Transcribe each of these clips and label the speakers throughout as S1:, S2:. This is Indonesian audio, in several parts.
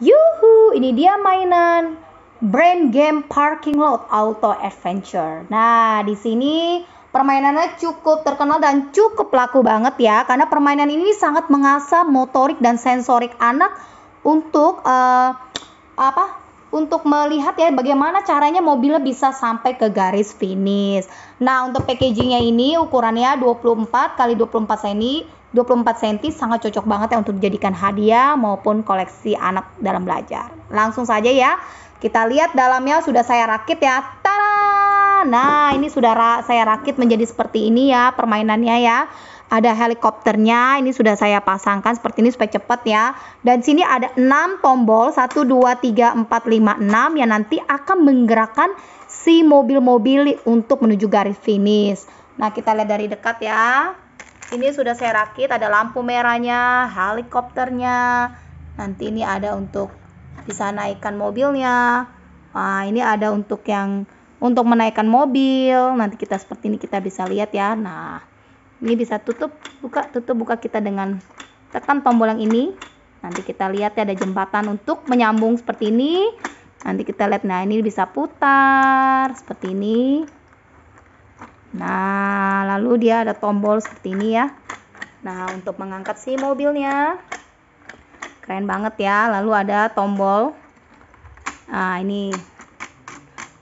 S1: Yuhu, ini dia mainan brand Game Parking Lot Auto Adventure. Nah, di sini permainannya cukup terkenal dan cukup laku banget ya karena permainan ini sangat mengasah motorik dan sensorik anak untuk uh, apa untuk melihat ya bagaimana caranya mobilnya bisa sampai ke garis finish. Nah, untuk packagingnya ini ukurannya 24 kali 24 cm, 24 cm sangat cocok banget ya untuk dijadikan hadiah maupun koleksi anak dalam belajar. Langsung saja ya, kita lihat dalamnya sudah saya rakit ya. Tada! Nah, ini sudah saya rakit menjadi seperti ini ya permainannya ya ada helikopternya ini sudah saya pasangkan seperti ini supaya cepat ya dan sini ada 6 tombol 1 2 3 4 5 6 yang nanti akan menggerakkan si mobil-mobil untuk menuju garis finish nah kita lihat dari dekat ya ini sudah saya rakit ada lampu merahnya helikopternya nanti ini ada untuk bisa naikkan mobilnya nah ini ada untuk yang untuk menaikkan mobil nanti kita seperti ini kita bisa lihat ya nah ini bisa tutup buka tutup buka kita dengan tekan tombol yang ini nanti kita lihat ya ada jembatan untuk menyambung seperti ini nanti kita lihat nah ini bisa putar seperti ini nah lalu dia ada tombol seperti ini ya nah untuk mengangkat si mobilnya keren banget ya lalu ada tombol nah ini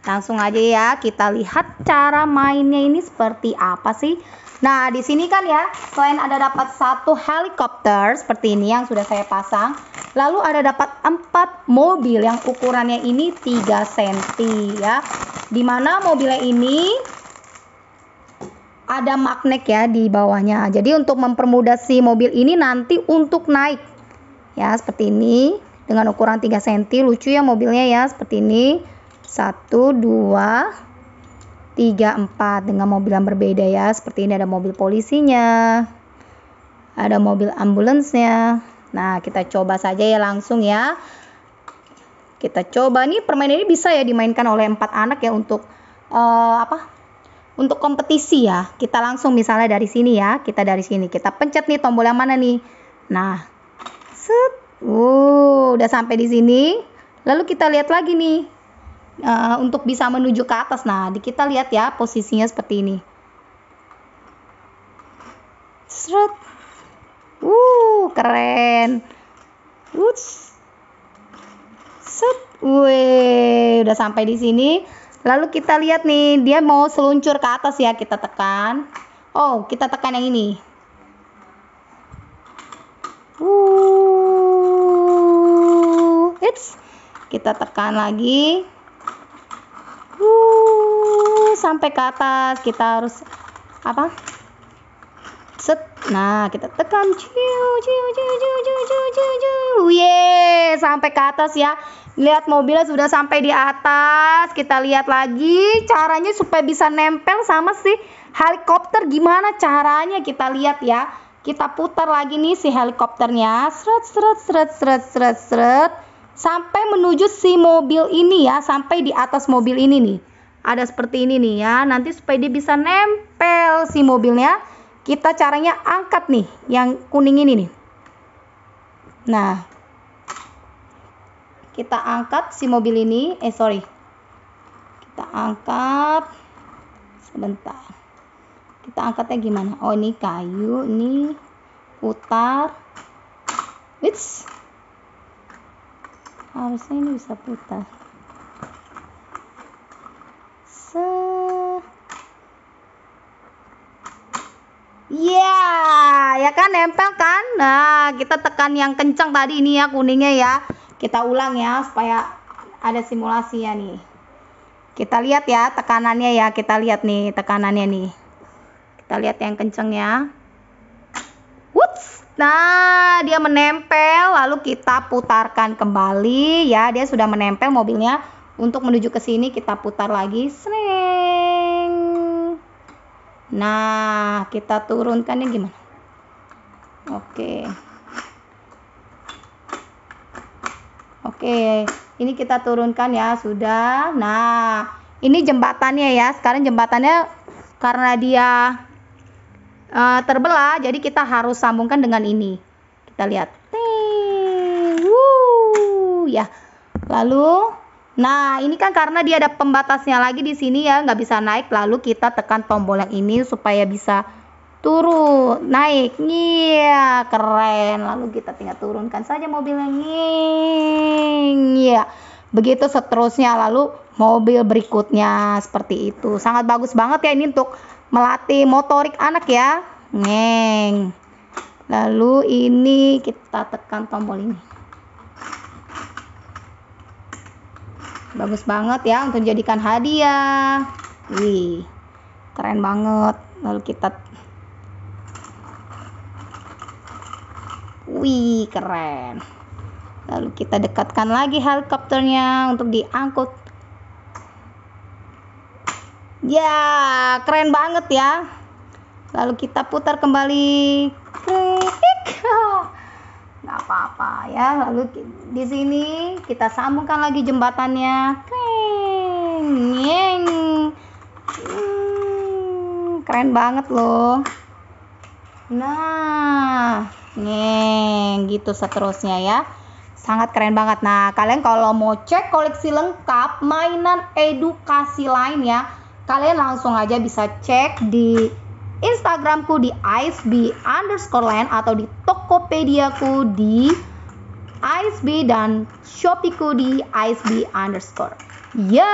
S1: langsung aja ya kita lihat cara mainnya ini seperti apa sih Nah, di sini kan ya, selain ada dapat satu helikopter seperti ini yang sudah saya pasang, lalu ada dapat empat mobil yang ukurannya ini 3 cm ya. Dimana mobilnya ini ada magnet ya di bawahnya. Jadi untuk mempermudah si mobil ini nanti untuk naik. Ya, seperti ini dengan ukuran 3 cm. Lucu ya mobilnya ya, seperti ini. 1 2 tiga empat dengan mobil yang berbeda ya. Seperti ini ada mobil polisinya, ada mobil ambulansnya. Nah, kita coba saja ya langsung ya. Kita coba nih permainan ini bisa ya dimainkan oleh empat anak ya untuk uh, apa? Untuk kompetisi ya. Kita langsung misalnya dari sini ya. Kita dari sini kita pencet nih tombol yang mana nih. Nah, set. Uh, udah sampai di sini. Lalu kita lihat lagi nih Eh, untuk bisa menuju ke atas. Nah, di kita lihat ya posisinya seperti ini. Seret. Uh, keren. Uts. Set. Wih, udah sampai di sini. Lalu kita lihat nih, dia mau seluncur ke atas ya, kita tekan. Oh, kita tekan yang ini. Uh. It's kita tekan lagi sampai ke atas kita harus apa set nah kita tekan ciu ciu ciu ciu ciu ciu ciu ciu yeah, sampai ke atas ya lihat mobilnya sudah sampai di atas kita lihat lagi caranya supaya bisa nempel sama si helikopter gimana caranya kita lihat ya kita putar lagi nih si helikopternya seret seret seret seret seret seret sampai menuju si mobil ini ya sampai di atas mobil ini nih ada seperti ini nih ya nanti supaya dia bisa nempel si mobilnya kita caranya angkat nih yang kuning ini nih nah kita angkat si mobil ini eh sorry kita angkat sebentar kita angkatnya gimana oh ini kayu ini putar Wits. harusnya ini bisa putar Iya, yeah, ya kan nempel kan? Nah, kita tekan yang kencang tadi ini ya kuningnya ya. Kita ulang ya supaya ada simulasi ya nih. Kita lihat ya tekanannya ya, kita lihat nih tekanannya nih. Kita lihat yang kencang ya. Whoops. Nah, dia menempel lalu kita putarkan kembali ya. Dia sudah menempel mobilnya untuk menuju ke sini kita putar lagi. Sreng Nah, kita turunkan yang gimana? Oke. Oke, ini kita turunkan ya, sudah. Nah, ini jembatannya ya. Sekarang jembatannya karena dia uh, terbelah, jadi kita harus sambungkan dengan ini. Kita lihat. Ting. Wuh, ya. Lalu Nah, ini kan karena dia ada pembatasnya lagi di sini ya, nggak bisa naik. Lalu kita tekan tombol yang ini supaya bisa turun, naik. Iya, keren. Lalu kita tinggal turunkan saja mobilnya. Iya. Begitu seterusnya lalu mobil berikutnya seperti itu. Sangat bagus banget ya ini untuk melatih motorik anak ya. Neng. Lalu ini kita tekan tombol ini. bagus banget ya untuk dijadikan hadiah wih keren banget lalu kita wih keren lalu kita dekatkan lagi helikopternya untuk diangkut ya keren banget ya lalu kita putar kembali apa ya lalu di sini kita sambungkan lagi jembatannya keren hmm, keren banget loh nah ngeng gitu seterusnya ya sangat keren banget nah kalian kalau mau cek koleksi lengkap mainan edukasi lain ya kalian langsung aja bisa cek di Instagramku di isb underscore land atau di Tokopedia-ku di isb dan Shopee-ku di isb underscore. Yo!